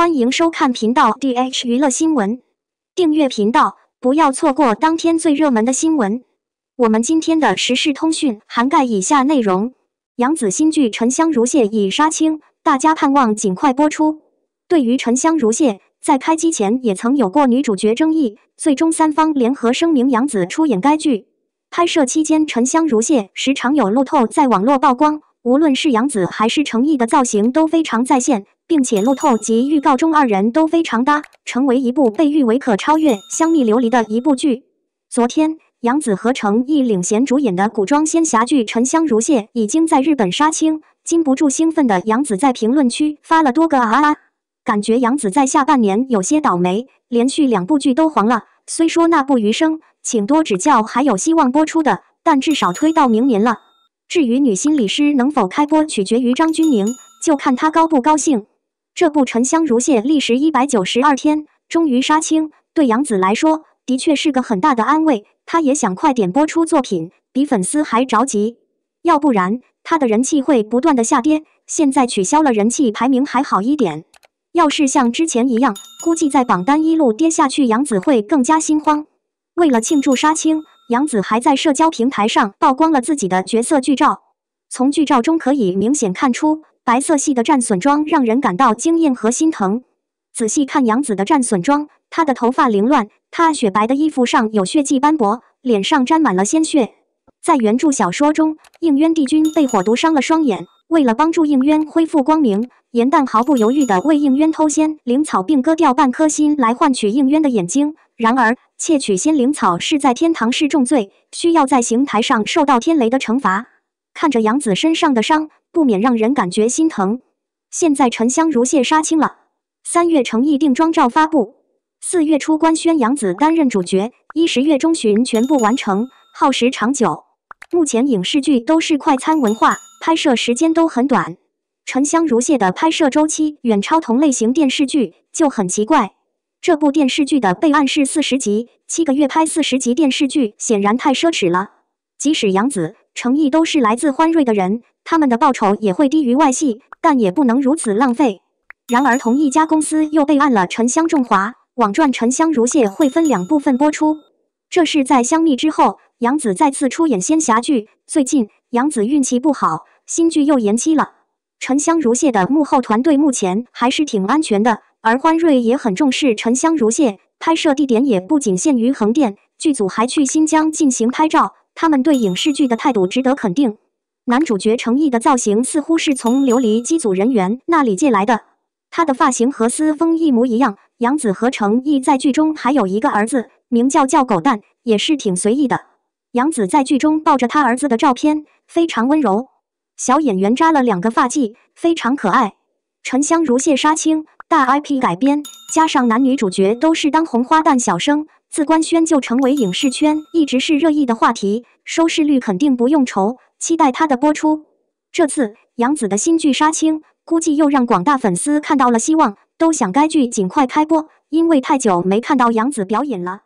欢迎收看频道 D H 娱乐新闻，订阅频道，不要错过当天最热门的新闻。我们今天的时事通讯涵盖以下内容：杨紫新剧《沉香如屑》已杀青，大家盼望尽快播出。对于《沉香如屑》，在开机前也曾有过女主角争议，最终三方联合声明杨紫出演该剧。拍摄期间，《沉香如屑》时常有路透在网络曝光，无论是杨紫还是成毅的造型都非常在线。并且，路透及预告中，二人都非常搭，成为一部被誉为可超越《香蜜琉璃》的一部剧。昨天，杨紫和成毅领衔主演的古装仙侠剧《沉香如屑》已经在日本杀青。禁不住兴奋的杨紫在评论区发了多个啊！啊，感觉杨紫在下半年有些倒霉，连续两部剧都黄了。虽说那部《余生，请多指教》还有希望播出的，但至少推到明年了。至于《女心理师》能否开播，取决于张钧甯，就看她高不高兴。这部《沉香如屑》历时一百九十二天，终于杀青，对杨紫来说的确是个很大的安慰。她也想快点播出作品，比粉丝还着急。要不然，她的人气会不断的下跌。现在取消了人气排名还好一点，要是像之前一样，估计在榜单一路跌下去，杨紫会更加心慌。为了庆祝杀青，杨紫还在社交平台上曝光了自己的角色剧照。从剧照中可以明显看出。白色系的战损妆让人感到惊艳和心疼。仔细看杨紫的战损妆，她的头发凌乱，她雪白的衣服上有血迹斑驳，脸上沾满了鲜血。在原著小说中，应渊帝君被火毒伤了双眼，为了帮助应渊恢复光明，颜旦毫不犹豫地为应渊偷仙灵草，并割掉半颗心来换取应渊的眼睛。然而，窃取仙灵草是在天堂是重罪，需要在刑台上受到天雷的惩罚。看着杨紫身上的伤，不免让人感觉心疼。现在《沉香如屑》杀青了，三月诚意定妆照发布，四月初官宣杨紫担任主角，一十月中旬全部完成，耗时长久。目前影视剧都是快餐文化，拍摄时间都很短，《沉香如屑》的拍摄周期远超同类型电视剧，就很奇怪。这部电视剧的备案是四十集，七个月拍四十集电视剧，显然太奢侈了。即使杨子、程毅都是来自欢瑞的人，他们的报酬也会低于外系，但也不能如此浪费。然而，同一家公司又备案了《沉香重华》，网传《沉香如屑》会分两部分播出。这是在《香蜜》之后，杨子再次出演仙侠剧。最近，杨子运气不好，新剧又延期了。《沉香如屑》的幕后团队目前还是挺安全的，而欢瑞也很重视《沉香如屑》，拍摄地点也不仅限于横店，剧组还去新疆进行拍照。他们对影视剧的态度值得肯定。男主角程毅的造型似乎是从《琉璃》机组人员那里借来的，他的发型和司风一模一样。杨紫和程毅在剧中还有一个儿子，名叫叫狗蛋，也是挺随意的。杨紫在剧中抱着他儿子的照片，非常温柔。小演员扎了两个发髻，非常可爱。沉香如屑杀青，大 IP 改编，加上男女主角都是当红花旦小生。自官宣就成为影视圈一直是热议的话题，收视率肯定不用愁，期待它的播出。这次杨紫的新剧杀青，估计又让广大粉丝看到了希望，都想该剧尽快开播，因为太久没看到杨紫表演了。